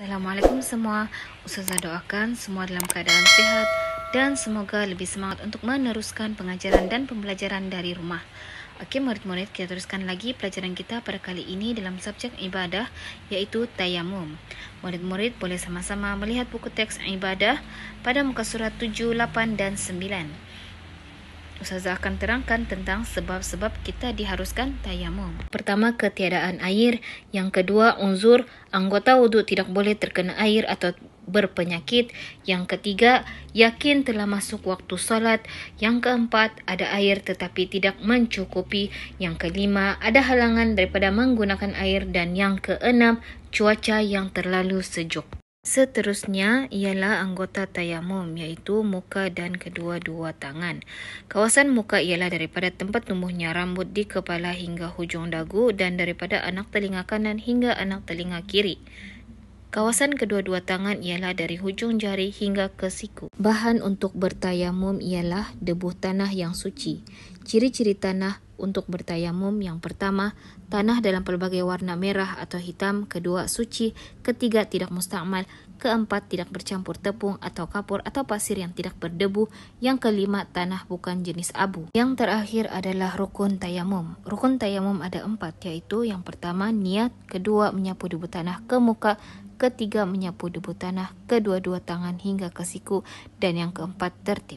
Assalamualaikum semua. Ustazah doakan semua dalam keadaan sihat dan semoga lebih semangat untuk meneruskan pengajaran dan pembelajaran dari rumah. Okay, murid-murid, kita teruskan lagi pelajaran kita pada kali ini dalam subjek ibadah yaitu tayamum. Murid-murid boleh sama-sama melihat buku teks ibadah pada muka surat 7, 8 dan 9. Ustazah akan terangkan tentang sebab-sebab kita diharuskan tayamum. Pertama, ketiadaan air. Yang kedua, unzur. Anggota wudhu tidak boleh terkena air atau berpenyakit. Yang ketiga, yakin telah masuk waktu solat. Yang keempat, ada air tetapi tidak mencukupi. Yang kelima, ada halangan daripada menggunakan air. Dan yang keenam, cuaca yang terlalu sejuk. Seterusnya ialah anggota tayamum iaitu muka dan kedua-dua tangan. Kawasan muka ialah daripada tempat tumbuhnya rambut di kepala hingga hujung dagu dan daripada anak telinga kanan hingga anak telinga kiri. Kawasan kedua-dua tangan ialah dari hujung jari hingga ke siku. Bahan untuk bertayamum ialah debu tanah yang suci. Ciri-ciri tanah untuk bertayamum. Yang pertama, tanah dalam pelbagai warna merah atau hitam. Kedua, suci. Ketiga, tidak mustakmal. Keempat, tidak bercampur tepung atau kapur atau pasir yang tidak berdebu. Yang kelima, tanah bukan jenis abu. Yang terakhir adalah rukun tayamum. Rukun tayamum ada empat, yaitu yang pertama, niat. Kedua, menyapu debu tanah ke muka ketiga menyapu debu tanah kedua-dua tangan hingga ke siku, dan yang keempat tertib.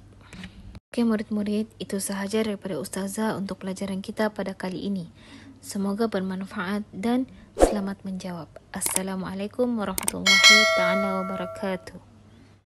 Okey murid-murid, itu sahaja daripada ustazah untuk pelajaran kita pada kali ini. Semoga bermanfaat dan selamat menjawab. Assalamualaikum warahmatullahi taala wabarakatuh.